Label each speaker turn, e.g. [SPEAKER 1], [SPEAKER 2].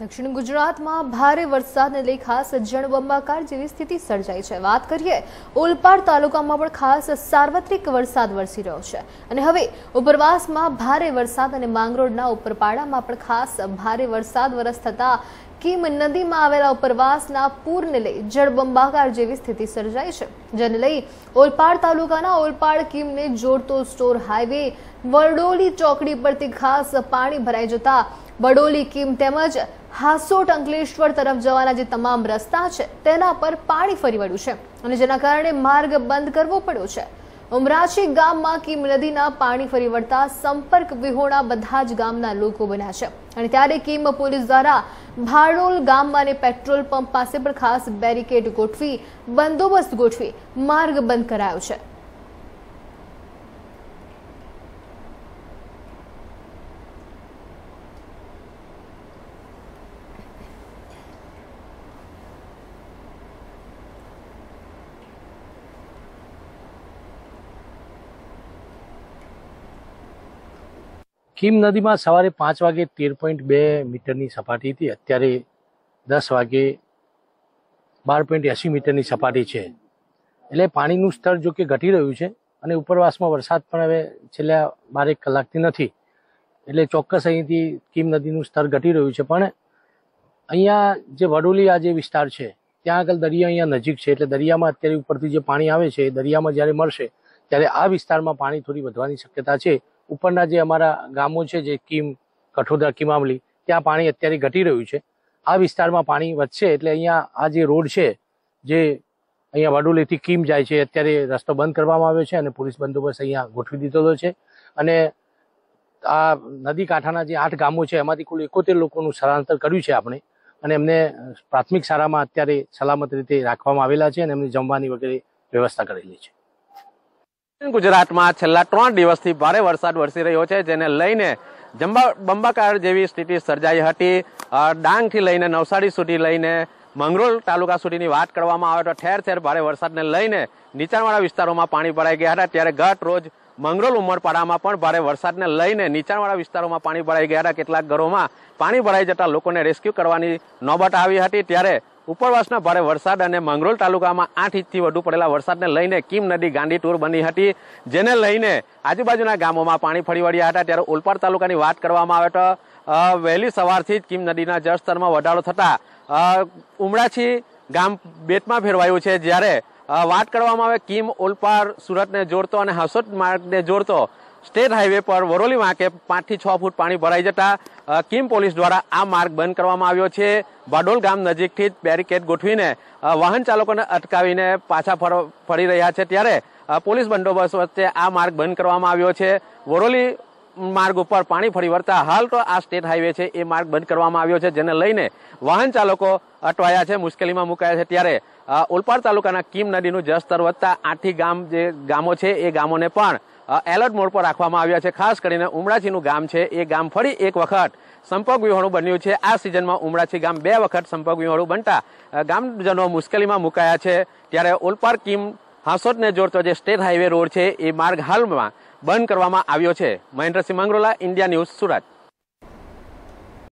[SPEAKER 1] દક્ષિણ ગુજરાતમાં ભારે વરસાદને લઈ ખાસ જળબંબાકાર જેવી સ્થિતિ સર્જાઈ છે વાત કરીએ ઓલપાડ તાલુકામાં પણ ખાસ સાર્વત્રિક વરસાદ વરસી રહ્યો છે અને હવે ઉપરવાસમાં ભારે વરસાદ અને માંગરોળના ઉપરપાડામાં પણ ખાસ ભારે વરસાદ વરસ થતાં કિમ નદીમાં આવેલા ઉપરવાસના પૂરને લઈ જળબંબાકાર જેવી સ્થિતિ સર્જાઈ છે જેને લઈ ઓલપાડ તાલુકાના ઓલપાડ કિમને જોડતો સ્ટોર હાઈવે વરડોલી ચોકડી પરથી ખાસ પાણી ભરાઈ જતાં બડોલી કિમ તેમજ હાસોટ અંકલેશ્વર તરફ જવાના જે તમામ રસ્તા છે તેના પર પાણી ફરી વળ્યું છે અને જેના કારણે માર્ગ બંધ કરવો પડ્યો છે ઉમરાછી ગામમાં કિમ નદીના પાણી ફરી વળતા સંપર્ક વિહોણા બધા જ ગામના લોકો બન્યા છે અને ત્યારે કિમ પોલીસ દ્વારા ભાડોલ ગામમાં અને પેટ્રોલ પંપ પાસે પણ ખાસ બેરીકેડ ગોઠવી બંદોબસ્ત ગોઠવી માર્ગ બંધ કરાયો છે
[SPEAKER 2] કિમ નદીમાં સવારે પાંચ વાગે તેર પોઈન્ટ બે મીટરની સપાટી હતી અત્યારે દસ વાગે બાર પોઈન્ટ એંસી મીટરની સપાટી છે એટલે પાણીનું સ્તર જો કે ઘટી રહ્યું છે અને ઉપરવાસમાં વરસાદ પણ હવે છેલ્લા બારેક કલાકથી નથી એટલે ચોક્કસ અહીંથી કીમ નદીનું સ્તર ઘટી રહ્યું છે પણ અહીંયા જે વડોલી આ જે વિસ્તાર છે ત્યાં આગળ દરિયા અહીંયા નજીક છે એટલે દરિયામાં અત્યારે ઉપરથી જે પાણી આવે છે દરિયામાં જ્યારે મળશે ત્યારે આ વિસ્તારમાં પાણી થોડી વધવાની શક્યતા છે ઉપરના જે અમારા ગામો છે જે કીમ કઠોદરા કિમામલી ત્યાં પાણી અત્યારે ઘટી રહ્યું છે આ વિસ્તારમાં પાણી વધશે એટલે અહીંયા આ જે રોડ છે જે અહીંયા વડોલીથી કીમ જાય છે અત્યારે રસ્તો બંધ કરવામાં આવ્યો છે અને પોલીસ બંદોબસ્ત અહીંયા ગોઠવી દીધેલો છે અને આ નદી કાંઠાના જે આઠ ગામો છે એમાંથી કુલ એકોતેર લોકોનું સ્થળાંતર કર્યું છે આપણે અને એમને પ્રાથમિક શાળામાં અત્યારે સલામત રીતે રાખવામાં આવેલા છે અને એમની જમવાની વગેરે વ્યવસ્થા કરેલી છે
[SPEAKER 3] દક્ષિણ ગુજરાતમાં છેલ્લા ત્રણ દિવસથી ભારે વરસાદ વરસી રહ્યો છે જેને લઈને જંબા બંબાકાર જેવી સ્થિતિ સર્જાઈ હતી ડાંગથી લઈને નવસારી સુધી લઈને મંગરોળ તાલુકા સુધીની વાત કરવામાં આવે તો ઠેર ઠેર ભારે વરસાદને લઈને નીચાણવાળા વિસ્તારોમાં પાણી ભરાઈ ગયા હતા ત્યારે ગત રોજ મંગરોળ ઉમરપાડામાં પણ ભારે વરસાદને લઈને નીચાણવાળા વિસ્તારોમાં પાણી ભરાઈ ગયા હતા કેટલાક ઘરોમાં પાણી ભરાઈ જતા લોકોને રેસ્ક્યુ કરવાની નોબત આવી હતી ત્યારે ઉપરવાસના ભારે વરસાદ અને માંગરોળ તાલુકામાં આઠ ઇંચથી વધુ પડેલા વરસાદને લઈને કિમ નદી ગાંધી ટૂર બની હતી જેને લઈને આજુબાજુના ગામોમાં પાણી ફરી વળ્યા હતા ત્યારે ઓલપાડ તાલુકાની વાત કરવામાં આવે તો વહેલી સવારથી જ કિમ નદીના જળસ્તરમાં વધારો થતાં ઉમરાછી ગામ બેટમાં ફેરવાયું છે જ્યારે વાત કરવામાં આવે કિમ ઓલપાડ સુરતને જોડતો અને હાસોટ માર્ગને જોડતો સ્ટેટ હાઈવે પર વરોલી વાંકે પાંચથી છ ફૂટ પાણી ભરાઈ જતા કિમ પોલીસ દ્વારા આ માર્ગ બંધ કરવામાં આવ્યો છે બાડોલ ગામ નજીકથી જ બેરીકેડ ગોઠવીને વાહન ચાલકોને અટકાવીને પાછા ફરી રહ્યા છે ત્યારે પોલીસ બંદોબસ્ત વચ્ચે આ માર્ગ બંધ કરવામાં આવ્યો છે વરોલી માર્ગ ઉપર પાણી ફરી વળતા હાલ તો આ સ્ટેટ હાઈવે છે એ માર્ગ બંધ કરવામાં આવ્યો છે જેને લઈને વાહન ચાલકો અટવાયા છે મુશ્કેલીમાં મુકાયા છે ત્યારે ઓલપાડ તાલુકાના કિમ નદીનું જળસ્તર વધતા આઠથી ગામ જે ગામો છે એ ગામોને પણ એલર્ટ મોડ પર રાખવામાં આવ્યા છે ખાસ કરીને ઉમરાછીનું ગામ છે એ ગામ ફરી એક વખત સંપર્ક વિહોણું બન્યું છે આ સિઝનમાં ઉમરાછી ગામ બે વખત સંપર્ક વિહોણું બનતા ગામજનો મુશ્કેલીમાં મુકાયા છે ત્યારે ઓલપાર કિમ હાંસોદને જોડતો જે સ્ટેટ હાઈવે રોડ છે એ માર્ગ હાલમાં બંધ કરવામાં આવ્યો છે મહેન્દ્રસિંહ મંગરોલા ઇન્ડિયા ન્યૂઝ સુરત